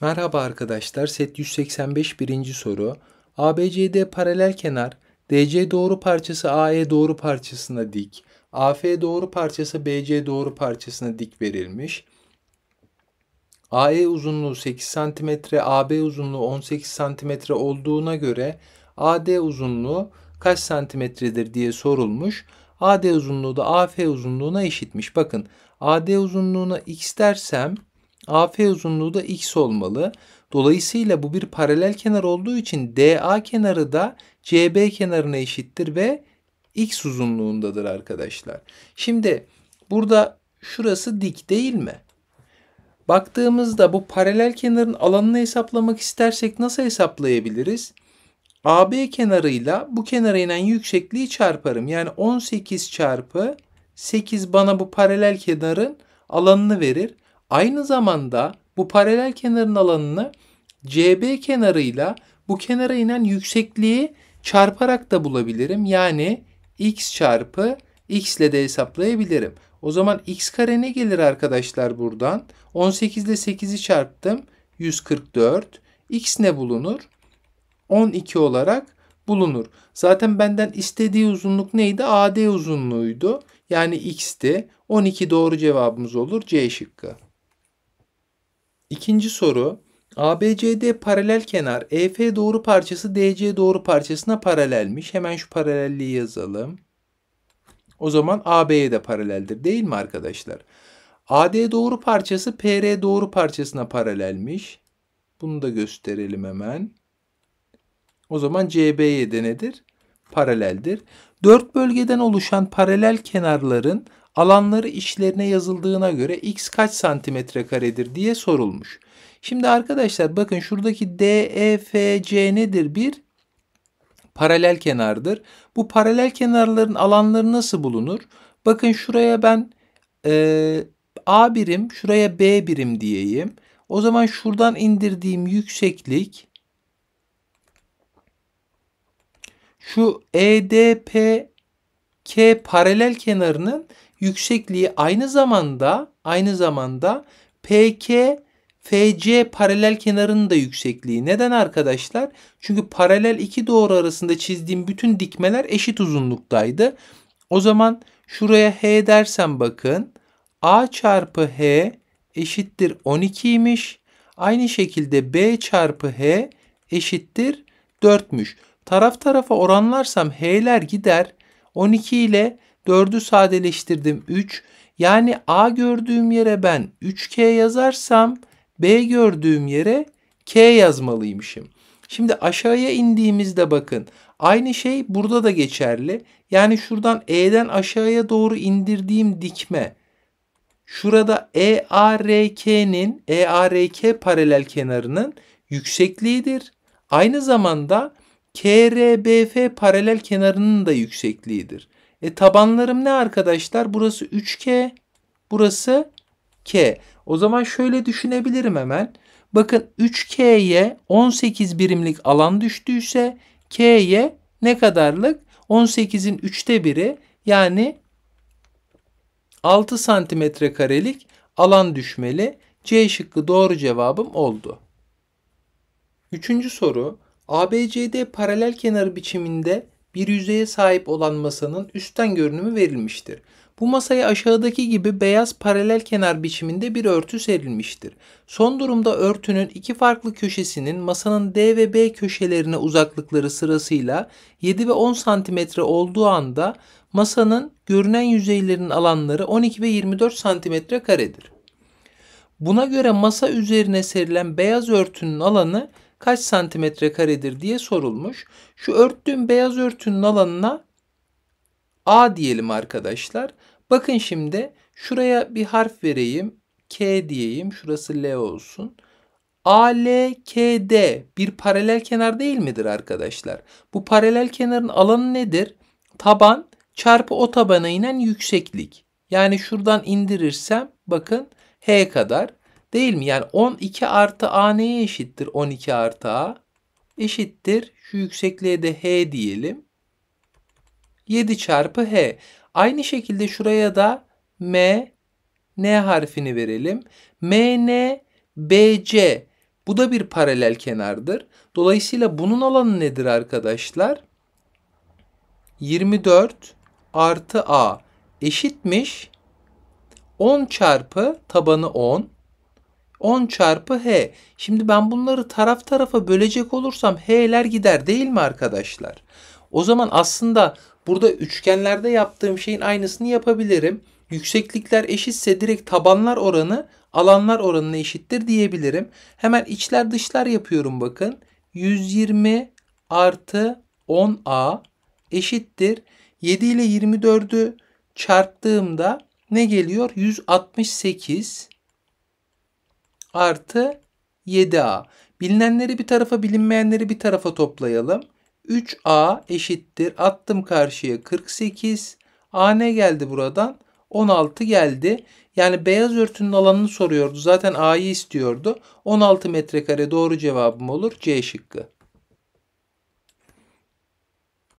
Merhaba arkadaşlar. Set 185 birinci soru. ABCD paralel kenar, DC doğru parçası AE doğru parçasına dik, AF doğru parçası BC doğru parçasına dik verilmiş. AE uzunluğu 8 cm, AB uzunluğu 18 cm olduğuna göre AD uzunluğu kaç santimetredir diye sorulmuş. AD uzunluğu da AF uzunluğuna eşitmiş. Bakın AD uzunluğuna x dersem AF uzunluğu da x olmalı. Dolayısıyla bu bir paralel kenar olduğu için DA kenarı da CB kenarına eşittir ve x uzunluğundadır arkadaşlar. Şimdi burada şurası dik değil mi? Baktığımızda bu paralel kenarın alanını hesaplamak istersek nasıl hesaplayabiliriz? AB kenarıyla bu kenara inen yüksekliği çarparım. Yani 18 çarpı 8 bana bu paralel kenarın alanını verir. Aynı zamanda bu paralel kenarın alanını CB kenarıyla bu kenara inen yüksekliği çarparak da bulabilirim. Yani x çarpı x ile de hesaplayabilirim. O zaman x kare ne gelir arkadaşlar buradan? 18 ile 8'i çarptım. 144. x ne bulunur? 12 olarak bulunur. Zaten benden istediği uzunluk neydi? AD uzunluğuydu. Yani x'ti. 12 doğru cevabımız olur. C şıkkı. İkinci soru. ABCD paralel kenar EF doğru parçası DC doğru parçasına paralelmiş. Hemen şu paralelliği yazalım. O zaman AB'ye de paraleldir değil mi arkadaşlar? AD doğru parçası PR doğru parçasına paralelmiş. Bunu da gösterelim hemen. O zaman CB'ye de nedir? Paraleldir. Dört bölgeden oluşan paralel kenarların alanları işlerine yazıldığına göre x kaç santimetre karedir diye sorulmuş. Şimdi arkadaşlar bakın şuradaki DEFC nedir? Bir paralel kenardır. Bu paralel kenarların alanları nasıl bulunur? Bakın şuraya ben e, A birim, şuraya B birim diyeyim. O zaman şuradan indirdiğim yükseklik şu EDPK paralel kenarının yüksekliği aynı zamanda aynı zamanda PK FC paralel kenarının da yüksekliği. Neden arkadaşlar? Çünkü paralel iki doğru arasında çizdiğim bütün dikmeler eşit uzunluktaydı. O zaman şuraya H dersem bakın. A çarpı H eşittir 12 12'ymiş. Aynı şekilde B çarpı H eşittir 4'müş. Taraf tarafa oranlarsam H'ler gider. 12 ile 4'ü sadeleştirdim 3. Yani A gördüğüm yere ben 3K yazarsam B gördüğüm yere K yazmalıymışım. Şimdi aşağıya indiğimizde bakın aynı şey burada da geçerli. Yani şuradan E'den aşağıya doğru indirdiğim dikme. Şurada EARK'nin EARK paralel kenarının yüksekliğidir. Aynı zamanda KRBF paralel kenarının da yüksekliğidir. E tabanlarım ne arkadaşlar? Burası 3K, burası K. O zaman şöyle düşünebilirim hemen. Bakın 3K'ye 18 birimlik alan düştüyse K'ye ne kadarlık? 18'in 3'te biri yani 6 santimetre karelik alan düşmeli. C şıkkı doğru cevabım oldu. Üçüncü soru. ABCD paralel kenar biçiminde bir yüzeye sahip olan masanın üstten görünümü verilmiştir. Bu masaya aşağıdaki gibi beyaz paralel kenar biçiminde bir örtü serilmiştir. Son durumda örtünün iki farklı köşesinin masanın D ve B köşelerine uzaklıkları sırasıyla 7 ve 10 santimetre olduğu anda masanın görünen yüzeylerin alanları 12 ve 24 santimetre karedir. Buna göre masa üzerine serilen beyaz örtünün alanı kaç santimetre karedir diye sorulmuş. Şu örttüğüm beyaz örtünün alanına A diyelim arkadaşlar. Bakın şimdi şuraya bir harf vereyim. K diyeyim. Şurası L olsun. ALKD bir paralel kenar değil midir arkadaşlar? Bu paralel kenarın alanı nedir? Taban çarpı o tabana inen yükseklik. Yani şuradan indirirsem bakın H kadar. Değil mi? Yani 12 artı a neye eşittir? 12 artı a eşittir. Şu yüksekliğe de h diyelim. 7 çarpı h. Aynı şekilde şuraya da m, n harfini verelim. m, n, b, c. Bu da bir paralel kenardır. Dolayısıyla bunun alanı nedir arkadaşlar? 24 artı a eşitmiş 10 çarpı tabanı 10 10 çarpı h. Şimdi ben bunları taraf tarafa bölecek olursam h'ler gider değil mi arkadaşlar? O zaman aslında burada üçgenlerde yaptığım şeyin aynısını yapabilirim. Yükseklikler eşitse direkt tabanlar oranı alanlar oranına eşittir diyebilirim. Hemen içler dışlar yapıyorum bakın. 120 artı 10a eşittir. 7 ile 24'ü çarptığımda ne geliyor? 168 artı 7a. Bilinenleri bir tarafa bilinmeyenleri bir tarafa toplayalım. 3a eşittir. Attım karşıya 48. a ne geldi buradan? 16 geldi. Yani beyaz örtünün alanını soruyordu. Zaten a'yı istiyordu. 16 metrekare doğru cevabım olur. C şıkkı.